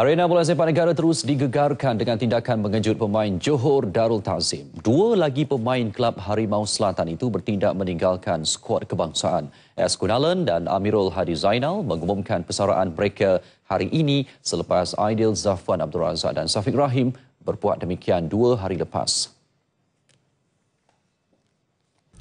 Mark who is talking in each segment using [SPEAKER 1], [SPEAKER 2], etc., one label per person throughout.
[SPEAKER 1] Arena bola sepak negara terus digegarkan dengan tindakan mengejut pemain Johor Darul Tazim. Dua lagi pemain kelab Harimau Selatan itu bertindak meninggalkan skuad kebangsaan. S. Kunalan dan Amirul Hadi Zainal mengumumkan persaraan mereka hari ini selepas Aidil Zafwan Abdul Razak dan Safiq Rahim berbuat demikian dua hari lepas.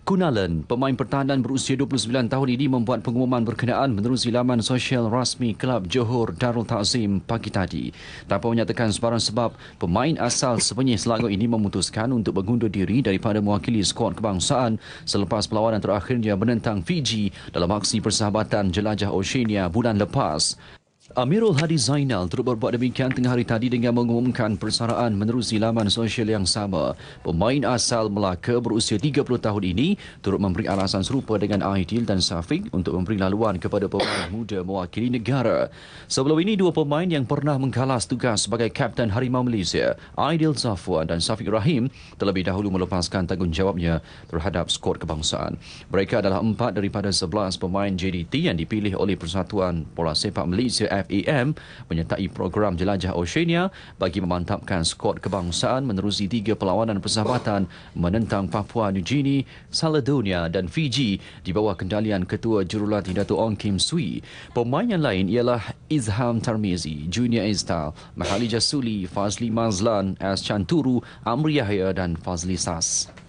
[SPEAKER 1] Kunalan, pemain pertahanan berusia 29 tahun ini membuat pengumuman berkenaan menerusi laman sosial rasmi Kelab Johor Darul Ta'zim pagi tadi. Tanpa menyatakan sebarang sebab, pemain asal sepenyih Selangor ini memutuskan untuk mengundur diri daripada mewakili skuad kebangsaan selepas perlawanan terakhirnya menentang Fiji dalam aksi persahabatan jelajah Oceania bulan lepas. Amirul Hadi Zainal turut berbuat demikian tengah hari tadi dengan mengumumkan persaraan menerusi laman sosial yang sama. Pemain asal Melaka berusia 30 tahun ini turut memberi alasan serupa dengan Aidil dan Safiq untuk memberi laluan kepada pemain muda mewakili negara. Sebelum ini, dua pemain yang pernah mengkalas tugas sebagai Kapten Harimau Malaysia, Aidil Zafuan dan Safiq Rahim terlebih dahulu melepaskan tanggungjawabnya terhadap skor kebangsaan. Mereka adalah empat daripada 11 pemain JDT yang dipilih oleh Persatuan Bola Sepak Malaysia FAM menyertai program jelajah Oceania bagi memantapkan skor kebangsaan menerusi tiga perlawanan persahabatan menentang Papua New Guinea, Saladonia dan Fiji di bawah kendalian Ketua Jurulatih Datuk Ong Kim Sui. Pemain yang lain ialah Izham Tarmizi, Junior Iztal, Mahali Jasuli, Fazli Mazlan, Az Chanturu, Amri Yahya dan Fazli Sas.